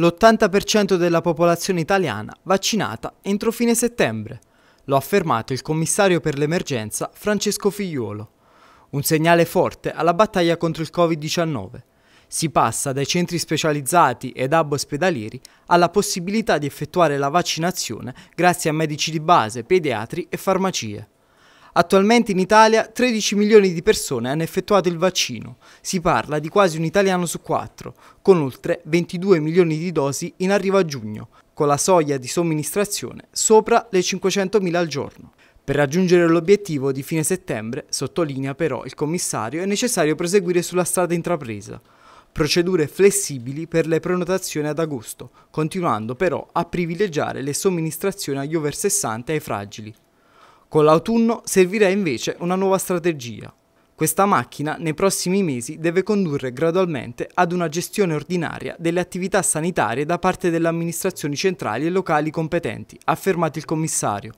l'80% della popolazione italiana vaccinata entro fine settembre. Lo ha affermato il commissario per l'emergenza Francesco Figliuolo. Un segnale forte alla battaglia contro il Covid-19. Si passa dai centri specializzati ed hub ospedalieri alla possibilità di effettuare la vaccinazione grazie a medici di base, pediatri e farmacie. Attualmente in Italia 13 milioni di persone hanno effettuato il vaccino, si parla di quasi un italiano su quattro, con oltre 22 milioni di dosi in arrivo a giugno, con la soglia di somministrazione sopra le 500.000 al giorno. Per raggiungere l'obiettivo di fine settembre, sottolinea però il commissario, è necessario proseguire sulla strada intrapresa. Procedure flessibili per le prenotazioni ad agosto, continuando però a privilegiare le somministrazioni agli over 60 e ai fragili. Con l'autunno servirà invece una nuova strategia. Questa macchina nei prossimi mesi deve condurre gradualmente ad una gestione ordinaria delle attività sanitarie da parte delle amministrazioni centrali e locali competenti, ha affermato il commissario.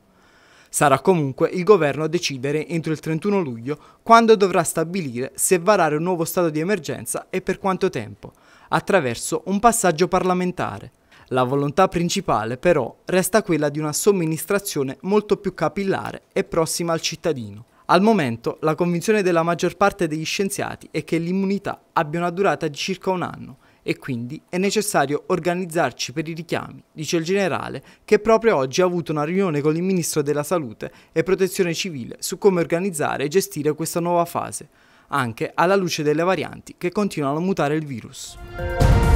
Sarà comunque il governo a decidere entro il 31 luglio quando dovrà stabilire se varare un nuovo stato di emergenza e per quanto tempo, attraverso un passaggio parlamentare. La volontà principale però resta quella di una somministrazione molto più capillare e prossima al cittadino. Al momento la convinzione della maggior parte degli scienziati è che l'immunità abbia una durata di circa un anno e quindi è necessario organizzarci per i richiami, dice il generale, che proprio oggi ha avuto una riunione con il Ministro della Salute e Protezione Civile su come organizzare e gestire questa nuova fase, anche alla luce delle varianti che continuano a mutare il virus.